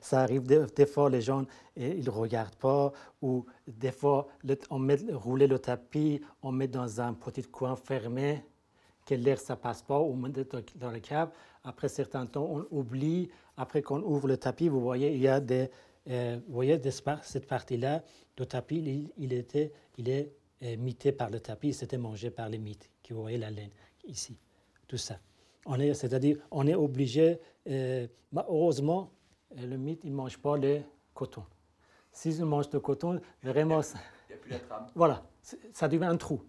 Ça arrive des, fois, les gens ne eh, regardent pas, ou des fois, on met rouler le tapis, on met dans un petit coin fermé, que l'air ça passe pas, ou met dans le câble. Après certain temps, on oublie. Après qu'on ouvre le tapis, vous voyez, il y a des, euh, vous voyez, cette partie-là du tapis, il, était, il est euh, mité par le tapis, c'était mangé par les mites, qui vous voyez la laine ici, tout ça. C'est-à-dire, on est obligé, euh, bah, heureusement, le mythe, il ne mange pas le coton. S'il mange le coton, vraiment... Il n'y la trame. Voilà, ça devient un trou.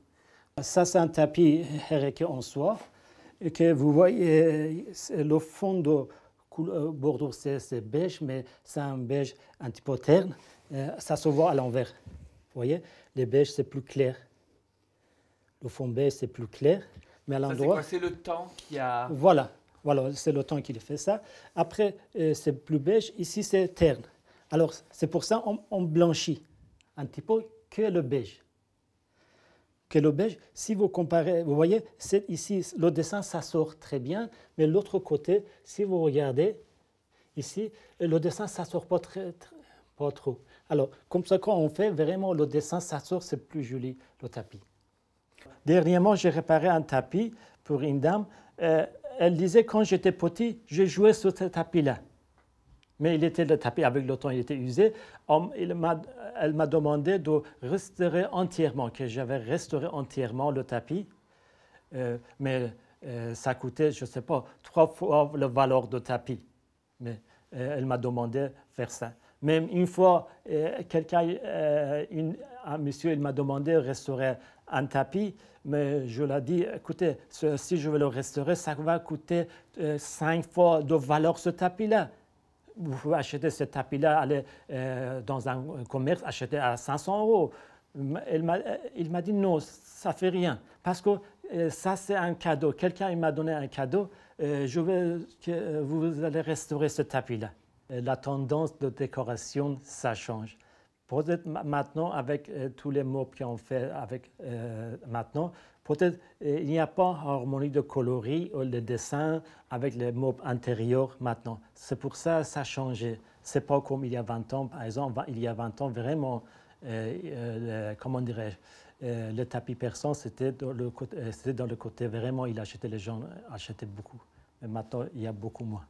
Ça, c'est un tapis hérité en soie. Et que vous voyez, le fond de euh, Bordeaux, c'est beige, mais c'est un beige un petit peu terne. Euh, ça se voit à l'envers. Vous voyez, le beige, c'est plus clair. Le fond beige, c'est plus clair. Mais à l'endroit. C'est le temps qui a. Voilà. Voilà, c'est le temps qu'il fait ça. Après, euh, c'est plus beige, ici c'est terne. Alors, c'est pour ça on, blanchit un petit peu que le beige. Que le beige, si vous comparez, vous voyez, c'est ici, le dessin, ça sort très bien, mais l'autre côté, si vous regardez ici, le dessin, ça sort pas très, pas trop. Alors, comme ça, quand on fait vraiment le dessin, ça sort, c'est plus joli, le tapis. Dernièrement, j'ai réparé un tapis pour une dame. Euh, elle disait quand j'étais petit, je jouais sur ce tapis-là. Mais il était le tapis avec le temps, il était usé. Elle m'a demandé de restaurer entièrement, que j'avais restauré entièrement le tapis. Euh, mais euh, ça coûtait, je ne sais pas, trois fois la valeur du tapis. Mais euh, elle m'a demandé de faire ça. Même une fois, quelqu'un, une un monsieur, il m'a demandé de restaurer un tapis, mais je ai dit, écoutez, si je veux le restaurer, ça va coûter euh, cinq fois de valeur ce tapis-là. Vous pouvez acheter ce tapis-là, aller euh, dans un commerce, acheter à 500 euros. Euh, il m'a dit non, ça fait rien, parce que ça c'est un cadeau. Quelqu'un m'a donné un cadeau, je veux que vous allez restaurer ce tapis-là. La tendance de décoration, ça change. Peut-être maintenant, avec euh, tous les mots qu'on fait avec, euh, maintenant, peut-être euh, il n'y a pas harmonie de coloris ou de dessin avec les mots antérieurs maintenant. C'est pour ça que ça a changé. Ce n'est pas comme il y a 20 ans, par exemple. Il y a 20 ans, vraiment, comment dirais-je, le tapis persan, c'était dans, le côté, dans le côté vraiment, il achetait, les gens achetaient beaucoup. Mais maintenant, il y a beaucoup moins.